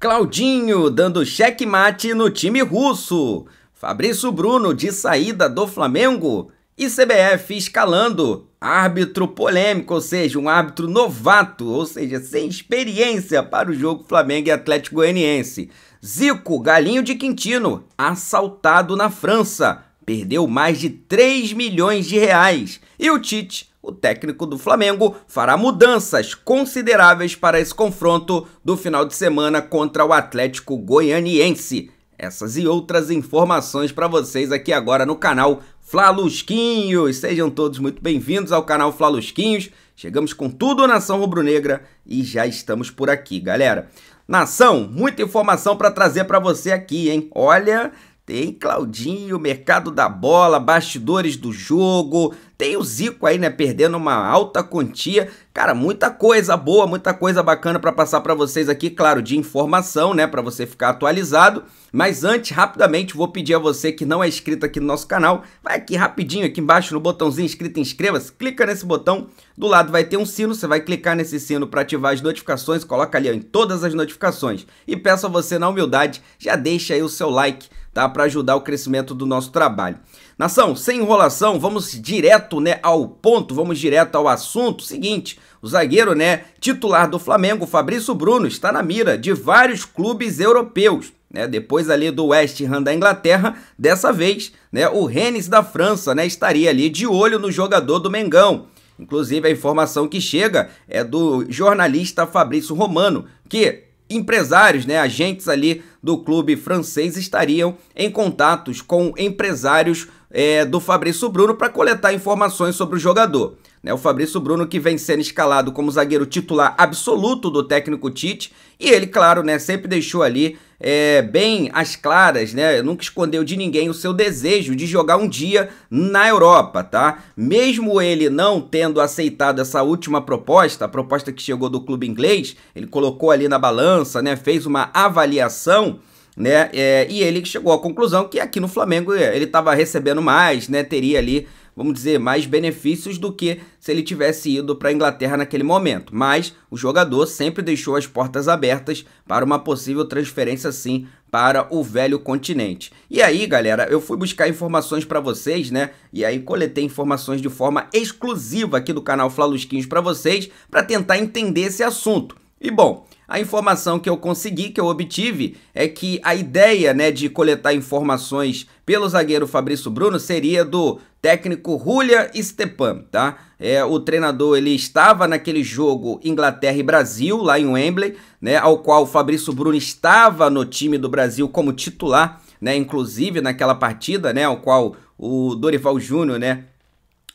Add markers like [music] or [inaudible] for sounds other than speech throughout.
Claudinho dando checkmate no time russo. Fabrício Bruno de saída do Flamengo. E CBF escalando árbitro polêmico, ou seja, um árbitro novato, ou seja, sem experiência para o jogo Flamengo e Atlético Goianiense. Zico, galinho de Quintino, assaltado na França. Perdeu mais de 3 milhões de reais. E o Tite o técnico do Flamengo fará mudanças consideráveis para esse confronto do final de semana contra o Atlético Goianiense. Essas e outras informações para vocês aqui agora no canal Flalusquinhos. Sejam todos muito bem-vindos ao canal Flalusquinhos. Chegamos com tudo Nação Rubro-Negra e já estamos por aqui, galera. Nação, muita informação para trazer para você aqui, hein? Olha, tem Claudinho, mercado da bola, bastidores do jogo, tem o Zico aí, né, perdendo uma alta quantia. Cara, muita coisa boa, muita coisa bacana para passar para vocês aqui, claro, de informação, né, para você ficar atualizado. Mas antes, rapidamente, vou pedir a você que não é inscrito aqui no nosso canal, vai aqui rapidinho aqui embaixo no botãozinho inscrito, inscreva-se, clica nesse botão, do lado vai ter um sino, você vai clicar nesse sino para ativar as notificações, coloca ali ó, em todas as notificações. E peço a você na humildade, já deixa aí o seu like, tá, para ajudar o crescimento do nosso trabalho. Nação, sem enrolação, vamos direto, né, ao ponto, vamos direto ao assunto. Seguinte, o zagueiro, né, titular do Flamengo, Fabrício Bruno, está na mira de vários clubes europeus. Né, depois ali do West Ham da Inglaterra, dessa vez, né, o Rennes da França, né, estaria ali de olho no jogador do Mengão. Inclusive a informação que chega é do jornalista Fabrício Romano, que empresários, né, agentes ali do clube francês estariam em contatos com empresários é, do Fabrício Bruno para coletar informações sobre o jogador. Né? O Fabrício Bruno que vem sendo escalado como zagueiro titular absoluto do técnico Tite e ele, claro, né, sempre deixou ali é, bem as claras, né? Nunca escondeu de ninguém o seu desejo de jogar um dia na Europa, tá? Mesmo ele não tendo aceitado essa última proposta, a proposta que chegou do clube inglês, ele colocou ali na balança, né? Fez uma avaliação né? É, e ele chegou à conclusão que aqui no Flamengo é, ele estava recebendo mais, né? Teria ali, vamos dizer, mais benefícios do que se ele tivesse ido para a Inglaterra naquele momento. Mas o jogador sempre deixou as portas abertas para uma possível transferência sim para o velho continente. E aí, galera, eu fui buscar informações para vocês, né? E aí coletei informações de forma exclusiva aqui do canal Flalusquinhos para vocês, para tentar entender esse assunto. E bom, a informação que eu consegui, que eu obtive, é que a ideia né, de coletar informações pelo zagueiro Fabrício Bruno seria do técnico Julia Stepan, tá? É, o treinador ele estava naquele jogo Inglaterra e Brasil lá em Wembley, né, ao qual o Fabrício Bruno estava no time do Brasil como titular, né, inclusive naquela partida, né, ao qual o Dorival Júnior, né,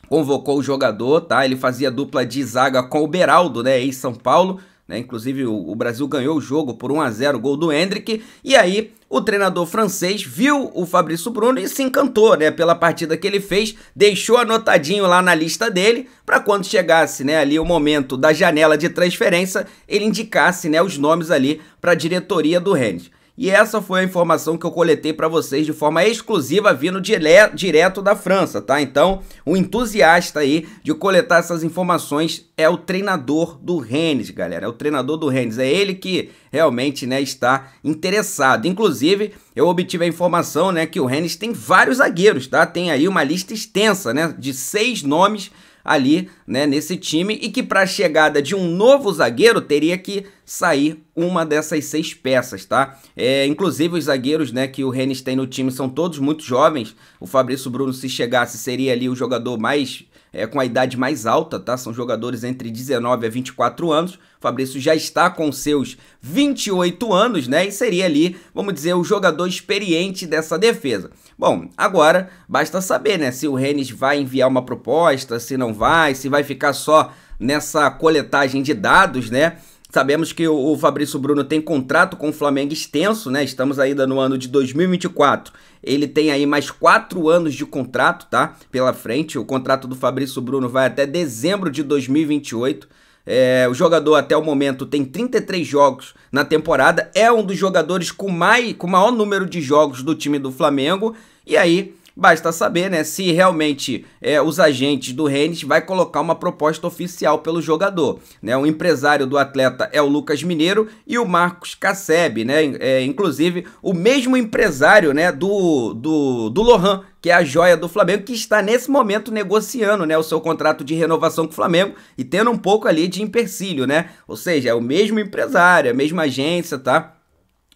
convocou o jogador, tá? Ele fazia dupla de zaga com o Beraldo, né, em São Paulo. Né? Inclusive, o, o, Brasil ganhou o jogo por 1 a 0 gol do Hendrick. E aí, o treinador francês viu o Fabrício Bruno e se encantou né? pela partida que ele fez, deixou anotadinho lá na lista dele, para quando chegasse né, ali o momento da janela de transferência, ele indicasse né, os nomes ali para a diretoria do Rennes. E essa foi a informação que eu coletei para vocês de forma exclusiva vindo direto da França, tá? Então, o entusiasta aí de coletar essas informações é o treinador do Rennes, galera. É o treinador do Rennes, é ele que realmente, né, está interessado. Inclusive, eu obtive a informação, né, que o Rennes tem vários zagueiros, tá? Tem aí uma lista extensa, né, de seis nomes ali, né, nesse time e que para a chegada de um novo zagueiro teria que sair uma dessas seis peças, tá? É, inclusive os zagueiros, né, que o Rennes tem no time são todos muito jovens. O Fabrício Bruno se chegasse seria ali o jogador mais é, com a idade mais alta, tá? São jogadores entre 19 a 24 anos. Fabrício já está com seus 28 anos, né? E seria ali, vamos dizer, o jogador experiente dessa defesa. Bom, agora basta saber, né? Se o Rennes vai enviar uma proposta, se não vai, se vai ficar só nessa coletagem de dados, né? Sabemos que o Fabrício Bruno tem contrato com o Flamengo extenso, né? Estamos ainda no ano de 2024. Ele tem aí mais quatro anos de contrato, tá? Pela frente. O contrato do Fabrício Bruno vai até dezembro de 2028. É, o jogador até o momento tem 33 jogos na temporada. É um dos jogadores com, mais, com maior número de jogos do time do Flamengo. E aí Basta saber, né, se realmente é, os agentes do Rennes vai colocar uma proposta oficial pelo jogador, né? O empresário do atleta é o Lucas Mineiro e o Marcos Casseb, né? É, inclusive o mesmo empresário, né, do do, do Lohan, que é a joia do Flamengo, que está nesse momento negociando né, o seu contrato de renovação com o Flamengo e tendo um pouco ali de empecilho, né? Ou seja, é o mesmo empresário, a mesma agência, tá?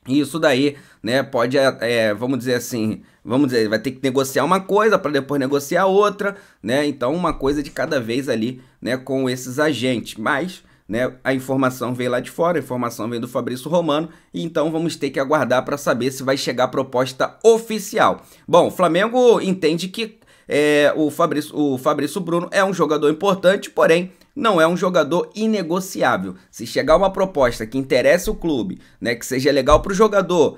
E isso daí né? Pode, é, é, vamos dizer assim, vamos dizer, vai ter que negociar uma coisa para depois negociar outra, né? Então uma coisa de cada vez ali, né? Com esses agentes, mas né, a informação veio lá de fora, a informação veio do Fabrício Romano, e então vamos ter que aguardar para saber se vai chegar a proposta oficial. Bom, o Flamengo entende que é, o, Fabrício, o Fabrício Bruno é um jogador importante, porém não é um jogador inegociável. Se chegar uma proposta que interesse o clube, né, que seja legal para o jogador,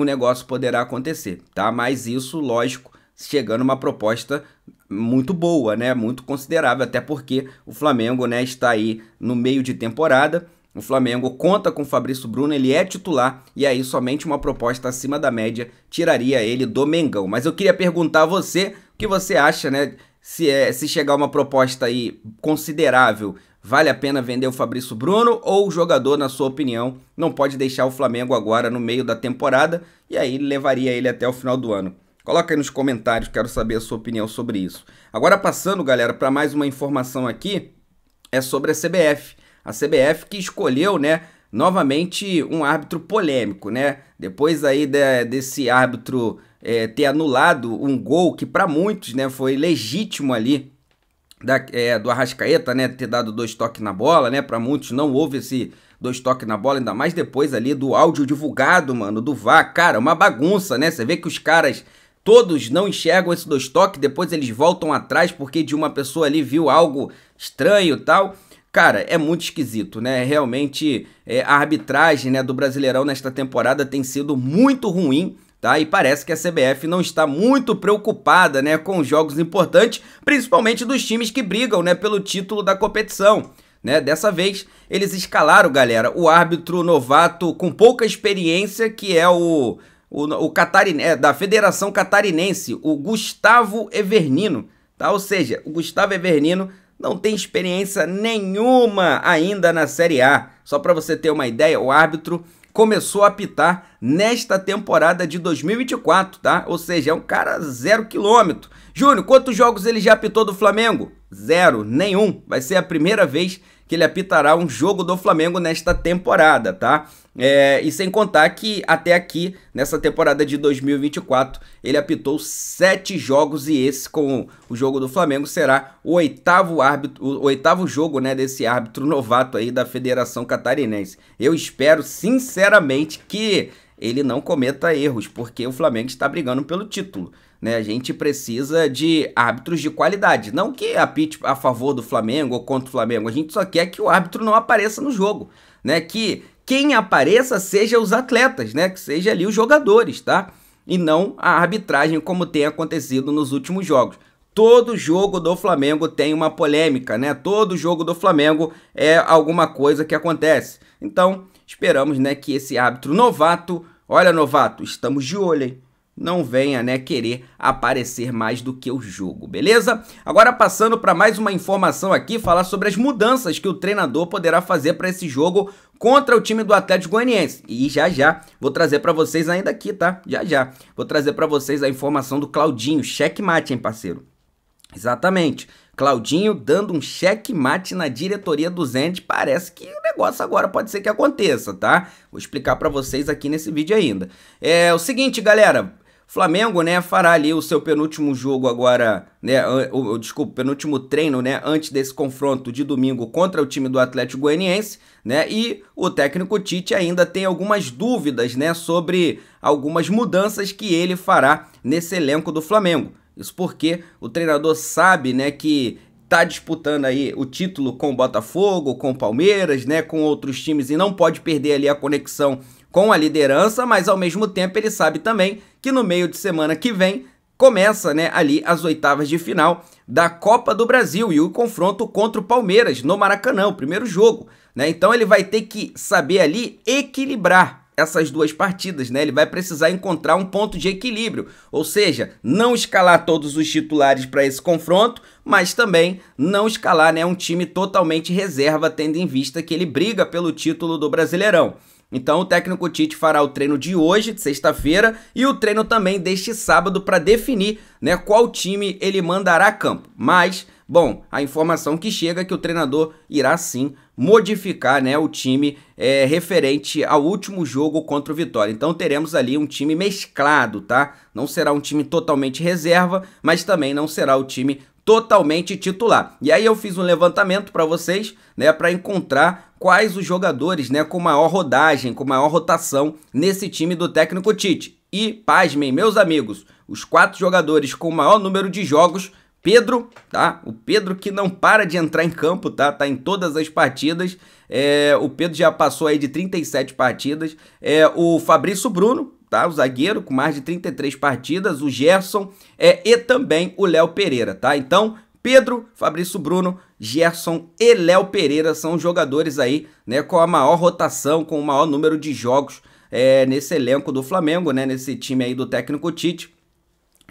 o negócio poderá acontecer, tá? Mas isso, lógico, chegando uma proposta muito boa, né? Muito considerável, até porque o Flamengo, né, está aí no meio de temporada. O Flamengo conta com Fabrício Bruno, ele é titular e aí somente uma proposta acima da média tiraria ele do Mengão. Mas eu queria perguntar a você o que você acha, né? Se, é, se chegar uma proposta aí considerável Vale a pena vender o Fabrício Bruno ou o jogador, na sua opinião, não pode deixar o Flamengo agora no meio da temporada e aí levaria ele até o final do ano? Coloca aí nos comentários, quero saber a sua opinião sobre isso. Agora passando, galera, para mais uma informação aqui, é sobre a CBF. A CBF que escolheu, né, novamente um árbitro polêmico, né? Depois aí de, desse árbitro é, ter anulado um gol que para muitos, né, foi legítimo ali da, é, do Arrascaeta, né, ter dado dois toques na bola, né? Para muitos não houve esse dois toques na bola, ainda mais depois ali do áudio divulgado, mano, do VAR. Cara, uma bagunça, né? Você vê que os caras todos não enxergam esse dois toques, depois eles voltam atrás porque de uma pessoa ali viu algo estranho, tal. Cara, é muito esquisito, né? Realmente é, a arbitragem né, do Brasileirão nesta temporada tem sido muito ruim tá? E parece que a CBF não está muito preocupada, né, com jogos importantes, principalmente dos times que brigam, né, pelo título da competição. Né? Dessa vez eles escalaram, galera, o árbitro novato com pouca experiência, que é o, o, o é, da Federação Catarinense, o Gustavo Evernino. Tá? Ou seja, o Gustavo Evernino não tem experiência nenhuma ainda na Série A. Só para você ter uma ideia, o árbitro começou a apitar nesta temporada de 2024, tá? Ou seja, é um cara zero quilômetro. Júnior, quantos jogos ele já apitou do Flamengo? Zero, nenhum. Vai ser a primeira vez que ele apitará um jogo do Flamengo nesta temporada, tá? É, e sem contar que até aqui, nessa temporada de 2024, ele apitou sete jogos e esse, com o jogo do Flamengo, será o oitavo, árbitro, o oitavo jogo né, desse árbitro novato aí da Federação Catarinense. Eu espero, sinceramente, que ele não cometa erros, porque o Flamengo está brigando pelo título. Né? A gente precisa de árbitros de qualidade. Não que apite a favor do Flamengo ou contra o Flamengo. A gente só quer que o árbitro não apareça no jogo. Né? Que quem apareça seja os atletas, né? Que seja ali os jogadores, tá? E não a arbitragem como tem acontecido nos últimos jogos. Todo jogo do Flamengo tem uma polêmica, né? Todo jogo do Flamengo é alguma coisa que acontece. Então, esperamos, né, que esse árbitro novato, olha novato, estamos de olho, hein? não venha, né, querer aparecer mais do que o jogo, beleza? Agora passando para mais uma informação aqui, falar sobre as mudanças que o treinador poderá fazer para esse jogo contra o time do Atlético Goianiense. E já já vou trazer para vocês ainda aqui, tá? Já já vou trazer para vocês a informação do Claudinho, checkmate, hein, parceiro. Exatamente. Claudinho dando um checkmate na diretoria do Zenit. Parece que o negócio agora pode ser que aconteça, tá? Vou explicar para vocês aqui nesse vídeo ainda. É o seguinte, galera. Flamengo, né, fará ali o seu penúltimo jogo agora, né, o, o, desculpa, penúltimo treino, né, antes desse confronto de domingo contra o time do Atlético Goianiense, né, e o técnico Tite ainda tem algumas dúvidas, né, sobre algumas mudanças que ele fará nesse elenco do Flamengo. Isso porque o treinador sabe, né, que tá disputando aí o título com o Botafogo, com o Palmeiras, né, com outros times e não pode perder ali a conexão com a liderança, mas ao mesmo tempo ele sabe também que no meio de semana que vem começa né, ali as oitavas de final da Copa do Brasil e o confronto contra o Palmeiras no Maracanã, o primeiro jogo. Né? Então ele vai ter que saber ali equilibrar essas duas partidas, né? Ele vai precisar encontrar um ponto de equilíbrio, ou seja, não escalar todos os titulares para esse confronto, mas também não escalar né, um time totalmente reserva, tendo em vista que ele briga pelo título do Brasileirão. Então o técnico Tite fará o treino de hoje, de sexta-feira, e o treino também deste sábado para definir né, qual time ele mandará a campo. Mas, bom, a informação que chega é que o treinador irá sim modificar né, o time é, referente ao último jogo contra o Vitória. Então teremos ali um time mesclado, tá? Não será um time totalmente reserva, mas também não será o time totalmente titular. E aí eu fiz um levantamento para vocês, né, para encontrar quais os jogadores né, com maior rodagem, com maior rotação nesse time do técnico Tite. E, pasmem, meus amigos, os quatro jogadores com maior número de jogos, Pedro, tá? O Pedro que não para de entrar em campo, tá? Tá em todas as partidas. É, o Pedro já passou aí de 37 partidas. É, o Fabrício Bruno, tá? O zagueiro com mais de 33 partidas, o Gerson é, e também o Léo Pereira, tá? Então, Pedro, Fabrício Bruno, Gerson e Léo Pereira são os jogadores aí, né, com a maior rotação, com o maior número de jogos é, nesse elenco do Flamengo, né, nesse time aí do técnico Tite.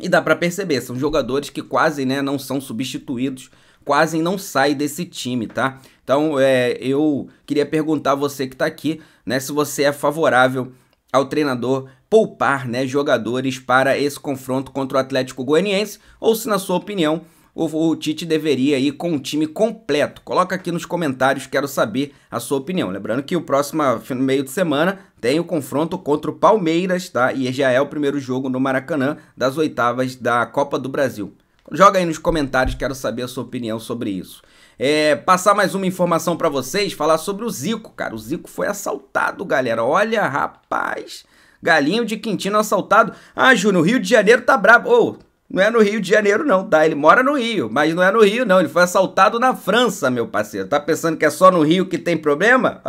E dá para perceber, são jogadores que quase, né, não são substituídos, quase não sai desse time, tá? Então, é, eu queria perguntar a você que tá aqui, né, se você é favorável ao treinador poupar, né, jogadores para esse confronto contra o Atlético Goianiense ou se na sua opinião o, o Tite deveria ir com o time completo? Coloca aqui nos comentários, quero saber a sua opinião. Lembrando que o próximo meio de semana tem o confronto contra o Palmeiras, tá? E já é o primeiro jogo no Maracanã das oitavas da Copa do Brasil. Joga aí nos comentários, quero saber a sua opinião sobre isso. É, passar mais uma informação para vocês, falar sobre o Zico, cara. O Zico foi assaltado, galera. Olha, rapaz, galinho de Quintino assaltado. Ah, Júnior, o Rio de Janeiro tá brabo. Ô, não é no Rio de Janeiro, não, tá? Ele mora no Rio, mas não é no Rio, não. Ele foi assaltado na França, meu parceiro. Tá pensando que é só no Rio que tem problema?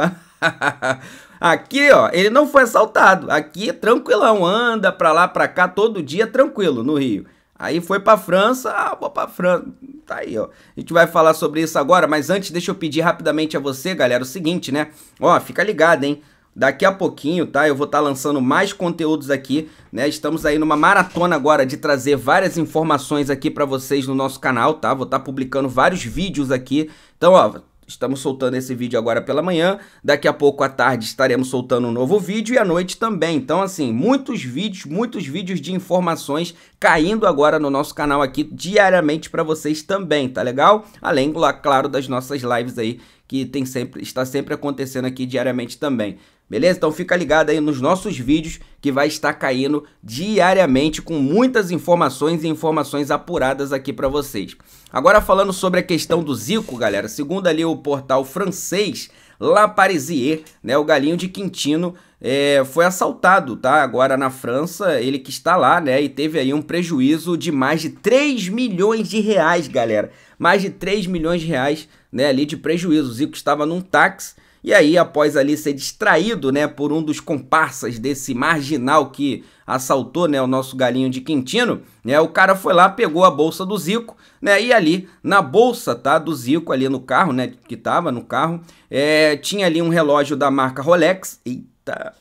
[laughs] Aqui, ó, ele não foi assaltado. Aqui, é tranquilão, anda pra lá, pra cá, todo dia tranquilo no Rio. Aí foi pra França, ah, vou pra França. Tá aí, ó. A gente vai falar sobre isso agora, mas antes, deixa eu pedir rapidamente a você, galera, o seguinte, né? Ó, fica ligado, hein? Daqui a pouquinho, tá? Eu vou estar tá lançando mais conteúdos aqui, né? Estamos aí numa maratona agora de trazer várias informações aqui para vocês no nosso canal, tá? Vou estar tá publicando vários vídeos aqui. Então, ó, Estamos soltando esse vídeo agora pela manhã, daqui a pouco à tarde estaremos soltando um novo vídeo e à noite também. Então, assim, muitos vídeos, muitos vídeos de informações caindo agora no nosso canal aqui diariamente para vocês também, tá legal? Além, claro, das nossas lives aí que tem sempre, está sempre acontecendo aqui diariamente também. Beleza? Então fica ligado aí nos nossos vídeos que vai estar caindo diariamente com muitas informações e informações apuradas aqui para vocês. Agora falando sobre a questão do Zico, galera, segundo ali o portal francês La Parisier, né, o galinho de Quintino é, foi assaltado, tá? Agora na França, ele que está lá, né, e teve aí um prejuízo de mais de 3 milhões de reais, galera. Mais de 3 milhões de reais, né, ali de prejuízo. O Zico estava num táxi e aí, após ali ser distraído, né, por um dos comparsas desse marginal que assaltou, né, o nosso galinho de Quintino, né, o cara foi lá, pegou a bolsa do Zico, né, e ali na bolsa, tá, do Zico ali no carro, né, que tava no carro, é, tinha ali um relógio da marca Rolex. Eita,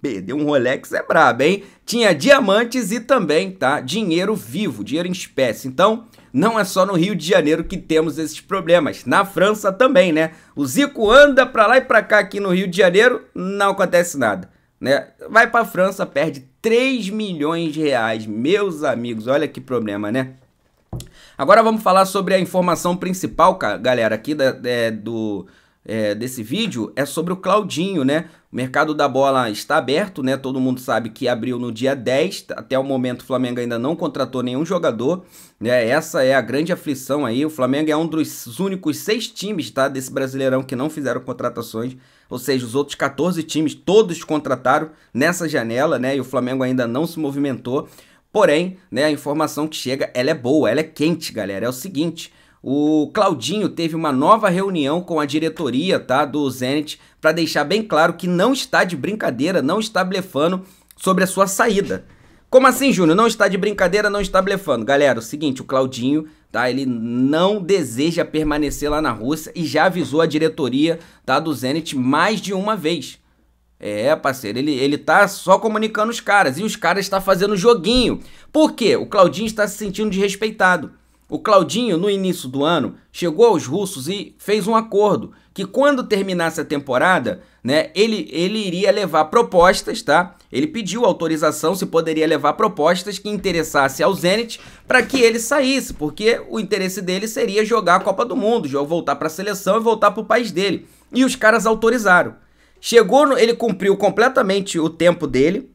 Perdeu um Rolex é brabo, hein? Tinha diamantes e também, tá, dinheiro vivo, dinheiro em espécie. Então, não é só no Rio de Janeiro que temos esses problemas, na França também, né? O Zico anda para lá e para cá aqui no Rio de Janeiro, não acontece nada, né? Vai para a França, perde 3 milhões de reais, meus amigos, olha que problema, né? Agora vamos falar sobre a informação principal, galera, aqui da, é, do, é, desse vídeo é sobre o Claudinho, né? O mercado da bola está aberto, né? Todo mundo sabe que abriu no dia 10. Até o momento o Flamengo ainda não contratou nenhum jogador, né? Essa é a grande aflição aí. O Flamengo é um dos únicos seis times, tá? Desse Brasileirão que não fizeram contratações. Ou seja, os outros 14 times todos contrataram nessa janela, né? E o Flamengo ainda não se movimentou. Porém, né, a informação que chega, ela é boa, ela é quente, galera. É o seguinte, o Claudinho teve uma nova reunião com a diretoria, tá, do Zenit, para deixar bem claro que não está de brincadeira, não está blefando sobre a sua saída. Como assim, Júnior? Não está de brincadeira, não está blefando. Galera, o seguinte, o Claudinho, tá? Ele não deseja permanecer lá na Rússia e já avisou a diretoria, tá, do Zenit mais de uma vez. É, parceiro, ele, ele tá só comunicando os caras e os caras estão tá fazendo joguinho. Por quê? O Claudinho está se sentindo desrespeitado. O Claudinho, no início do ano, chegou aos russos e fez um acordo que quando terminasse a temporada, né, ele, ele iria levar propostas, tá? Ele pediu autorização se poderia levar propostas que interessasse ao Zenit para que ele saísse, porque o interesse dele seria jogar a Copa do Mundo, voltar para a seleção e voltar para o país dele. E os caras autorizaram. Chegou, no, ele cumpriu completamente o tempo dele.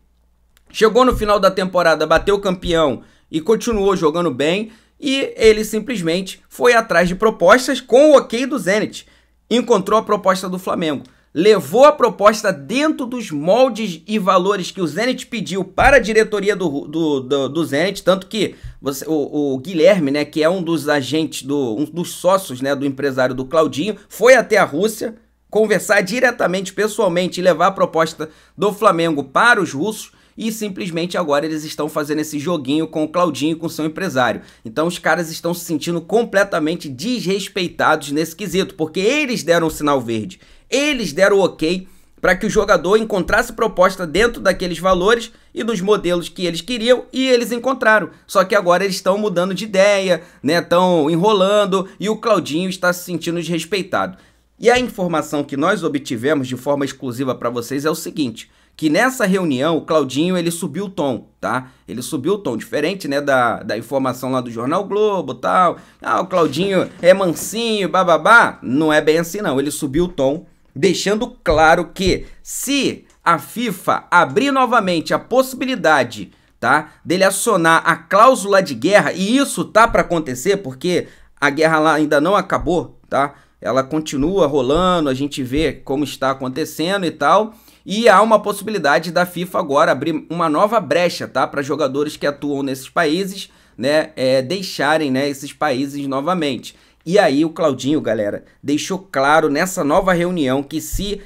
Chegou no final da temporada, bateu campeão e continuou jogando bem e ele simplesmente foi atrás de propostas com o ok do Zenit. Encontrou a proposta do Flamengo, levou a proposta dentro dos moldes e valores que o Zenit pediu para a diretoria do, do, do, do Zenit, tanto que você, o, o, Guilherme, né, que é um dos agentes, do, um dos sócios né, do empresário do Claudinho, foi até a Rússia conversar diretamente, pessoalmente e levar a proposta do Flamengo para os russos e simplesmente agora eles estão fazendo esse joguinho com o Claudinho com seu empresário. Então os caras estão se sentindo completamente desrespeitados nesse quesito, porque eles deram o sinal verde, eles deram o ok para que o jogador encontrasse proposta dentro daqueles valores e dos modelos que eles queriam e eles encontraram. Só que agora eles estão mudando de ideia, né? Estão enrolando e o Claudinho está se sentindo desrespeitado. E a informação que nós obtivemos de forma exclusiva para vocês é o seguinte: que nessa reunião o Claudinho ele subiu o tom, tá? Ele subiu o tom, diferente, né, da, da informação lá do Jornal Globo tal. Ah, o Claudinho é mansinho, bababá. Não é bem assim, não. Ele subiu o tom, deixando claro que se a FIFA abrir novamente a possibilidade, tá, dele acionar a cláusula de guerra, e isso tá para acontecer porque a guerra lá ainda não acabou, tá? Ela continua rolando, a gente vê como está acontecendo e tal. E há uma possibilidade da FIFA agora abrir uma nova brecha, tá? Para jogadores que atuam nesses países, né? É, deixarem né, esses países novamente. E aí o Claudinho, galera, deixou claro nessa nova reunião que se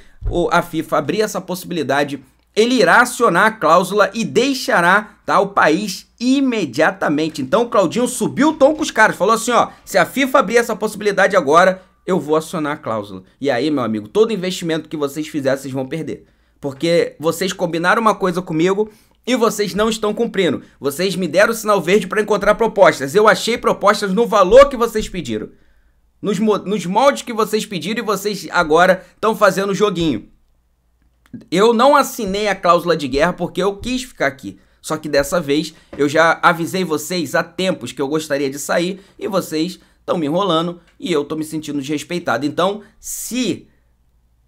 a FIFA abrir essa possibilidade, ele irá acionar a cláusula e deixará tá, o país imediatamente. Então o Claudinho subiu o tom com os caras, falou assim, ó, se a FIFA abrir essa possibilidade agora, eu vou acionar a cláusula. E aí, meu amigo, todo investimento que vocês fizerem, vocês vão perder porque vocês combinaram uma coisa comigo e vocês não estão cumprindo. Vocês me deram o sinal verde para encontrar propostas. Eu achei propostas no valor que vocês pediram. Nos, nos moldes que vocês pediram e vocês agora estão fazendo o joguinho. Eu não assinei a cláusula de guerra porque eu quis ficar aqui. Só que dessa vez eu já avisei vocês há tempos que eu gostaria de sair e vocês estão me enrolando e eu estou me sentindo desrespeitado. Então, se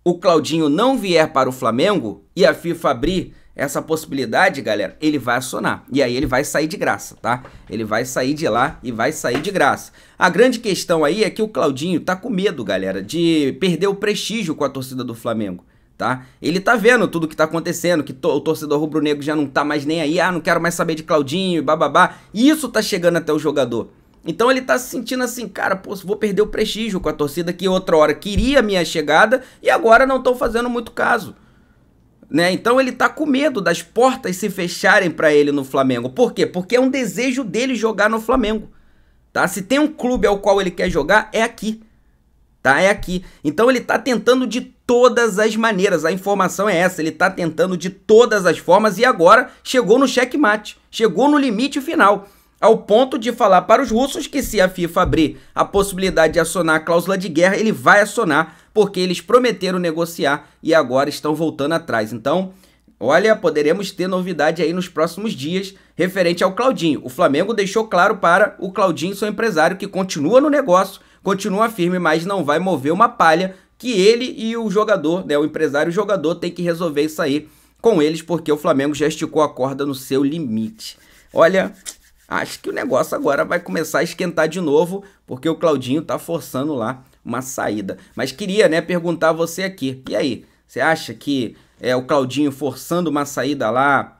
o Claudinho não vier para o Flamengo e a FIFA abrir essa possibilidade, galera, ele vai acionar. E aí ele vai sair de graça, tá? Ele vai sair de lá e vai sair de graça. A grande questão aí é que o Claudinho tá com medo, galera, de perder o prestígio com a torcida do Flamengo. Tá? Ele tá vendo tudo que tá acontecendo, que to o torcedor rubro-negro já não tá mais nem aí, ah, não quero mais saber de Claudinho, bababá. E isso tá chegando até o jogador. Então ele tá se sentindo assim, cara, pô, vou perder o prestígio com a torcida que outra hora queria minha chegada e agora não estão fazendo muito caso. Né? Então ele tá com medo das portas se fecharem para ele no Flamengo. Por quê? Porque é um desejo dele jogar no Flamengo. Tá? Se tem um clube ao qual ele quer jogar, é aqui. Tá? É aqui. Então ele tá tentando de todas as maneiras. A informação é essa, ele tá tentando de todas as formas e agora chegou no checkmate, chegou no limite final ao ponto de falar para os russos que se a FIFA abrir a possibilidade de acionar a cláusula de guerra, ele vai acionar, porque eles prometeram negociar e agora estão voltando atrás. Então, olha, poderemos ter novidade aí nos próximos dias referente ao Claudinho. O Flamengo deixou claro para o Claudinho, seu empresário, que continua no negócio, continua firme, mas não vai mover uma palha que ele e o jogador, né, o empresário e o jogador tem que resolver isso aí com eles, porque o Flamengo já esticou a corda no seu limite. Olha, acho que o negócio agora vai começar a esquentar de novo, porque o Claudinho tá forçando lá uma saída. Mas queria, né, perguntar a você aqui. E aí, você acha que é o Claudinho forçando uma saída lá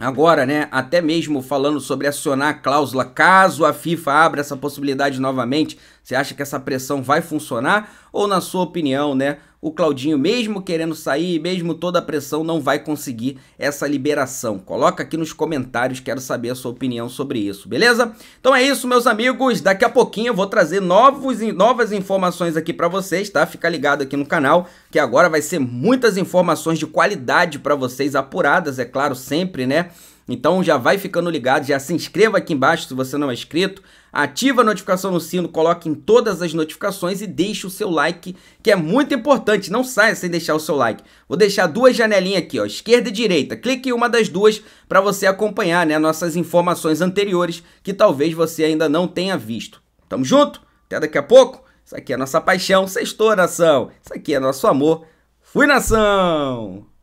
Agora, né, até mesmo falando sobre acionar a cláusula, caso a FIFA abra essa possibilidade novamente, você acha que essa pressão vai funcionar? Ou na sua opinião, né, o Claudinho, mesmo querendo sair, mesmo toda a pressão, não vai conseguir essa liberação. Coloca aqui nos comentários, quero saber a sua opinião sobre isso, beleza? Então é isso, meus amigos. Daqui a pouquinho eu vou trazer novos, novas informações aqui para vocês, tá? Fica ligado aqui no canal, que agora vai ser muitas informações de qualidade para vocês, apuradas, é claro, sempre, né? Então já vai ficando ligado, já se inscreva aqui embaixo se você não é inscrito, Ativa a notificação no sino, coloque em todas as notificações e deixe o seu like, que é muito importante. Não saia sem deixar o seu like. Vou deixar duas janelinhas aqui, ó, esquerda e direita. Clique em uma das duas para você acompanhar né, nossas informações anteriores que talvez você ainda não tenha visto. Tamo junto? Até daqui a pouco. Isso aqui é nossa paixão, sextou, nação. Isso aqui é nosso amor. Fui, nação!